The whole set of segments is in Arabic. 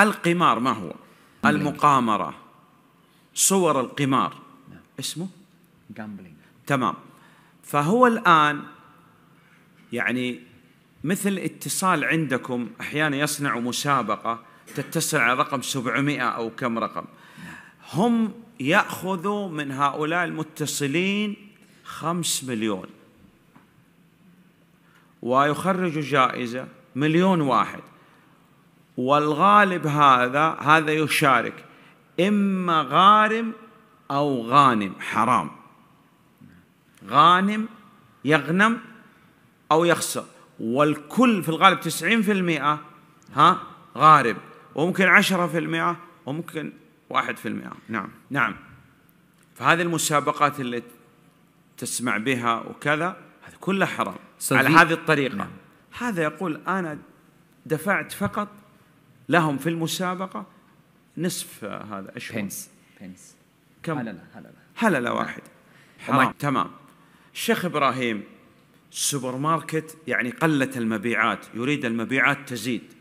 القمار ما هو المقامرة صور القمار نعم. اسمه gambling تمام فهو الآن يعني مثل اتصال عندكم أحيانا يصنعوا مسابقة تتصل على رقم 700 أو كم رقم نعم. هم يأخذوا من هؤلاء المتصلين خمس مليون ويخرجوا جائزة مليون واحد والغالب هذا هذا يشارك إما غارم أو غانم حرام غانم يغنم أو يخسر والكل في الغالب 90% ها غارب وممكن 10% وممكن 1% نعم نعم فهذه المسابقات اللي تسمع بها وكذا هذا كله حرام على هذه الطريقة نعم. هذا يقول أنا دفعت فقط لهم في المسابقة نصف هذا أشهر بنس بنس كم؟ هللة هللة هللة نعم. واحد حرام طيب، تمام الشيخ إبراهيم السوبر ماركت يعني قلت المبيعات يريد المبيعات تزيد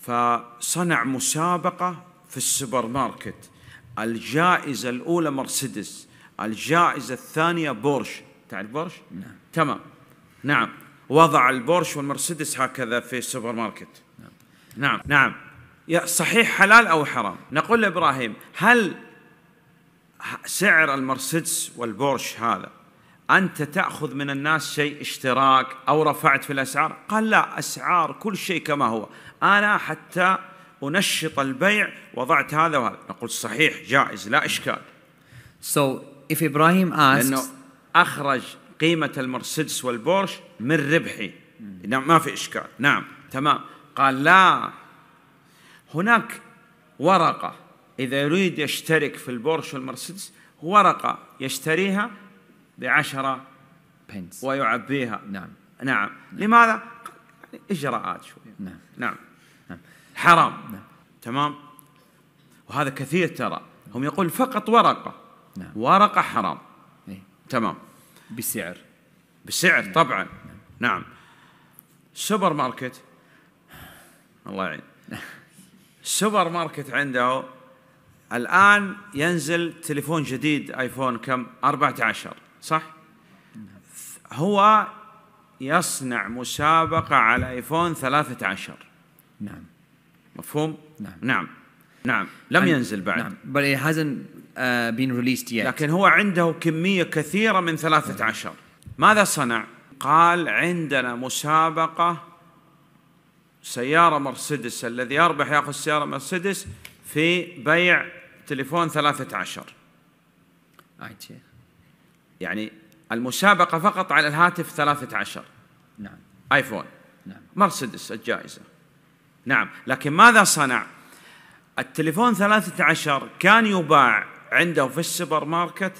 فصنع مسابقة في السوبر ماركت الجائزة الأولى مرسيدس الجائزة الثانية بورش تعرف بورش؟ نعم تمام نعم وضع البورش والمرسيدس هكذا في السوبر ماركت نعم نعم صحيح حلال أو حرام نقول لإبراهيم هل سعر المرسيدس والبورش هذا أنت تأخذ من الناس شيء اشتراك أو رفعت في الأسعار قال لا أسعار كل شيء كما هو أنا حتى أنشط البيع وضعت هذا وهذا نقول صحيح جائز لا إشكال So if Ibrahim asks لأنه أخرج قيمة المرسيدس والبورش من ربحي نعم، ما في إشكال نعم تمام قال لا هناك ورقة إذا يريد يشترك في البورش والمرسيدس ورقة يشتريها بعشرة بنس ويعبيها نعم نعم, نعم. لماذا؟ يعني إجراءات شوية نعم. نعم. نعم نعم حرام نعم. تمام وهذا كثير ترى هم يقول فقط ورقة نعم. ورقة حرام إيه؟ تمام بسعر بسعر نعم. طبعا نعم. نعم سوبر ماركت الله يعين سوبر ماركت عنده الآن ينزل تليفون جديد آيفون كم 14 صح هو يصنع مسابقة على آيفون 13 نعم مفهوم نعم نعم نعم لم ينزل بعد نعم but it hasn't uh, been released yet لكن هو عنده كمية كثيرة من 13 ماذا صنع قال عندنا مسابقة سيارة مرسيدس الذي يربح يأخذ سيارة مرسيدس في بيع تليفون ثلاثة عشر يعني المسابقة فقط على الهاتف ثلاثة عشر نعم آيفون نعم مرسيدس الجائزة نعم لكن ماذا صنع التليفون ثلاثة عشر كان يباع عنده في السوبر ماركت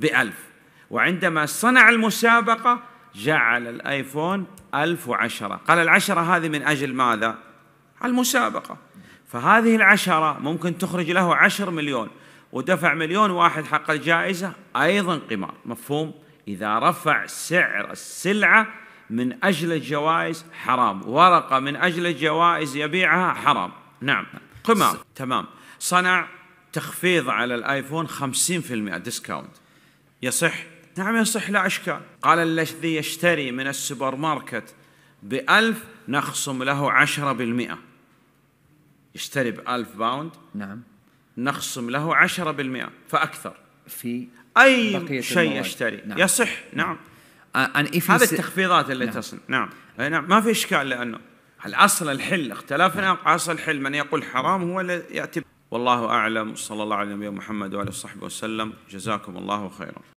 بألف وعندما صنع المسابقة جعل الايفون 1010 قال العشرة هذه من أجل ماذا؟ المسابقة فهذه العشرة ممكن تخرج له عشر مليون ودفع مليون واحد حق الجائزة أيضا قمار مفهوم؟ إذا رفع سعر السلعة من أجل الجوائز حرام ورقة من أجل الجوائز يبيعها حرام نعم قمار تمام صنع تخفيض على الآيفون 50% ديسكاونت يصح نعم يصح لا إشكال قال الذي يشتري من السوبر ماركت بألف نخصم له عشرة بالمئة يشتري بألف باوند نعم نخصم له عشرة بالمئة فأكثر في أي شيء يشتري نعم. يصح نعم, نعم. هذه التخفيضات اللي نعم. تصل نعم. نعم ما في إشكال لأنه الأصل الحل اختلافنا نعم. أصل الحل من يقول حرام هو اللي يأتي والله أعلم صلى الله على نبينا محمد وآله وصحبه وسلم جزاكم الله خيرا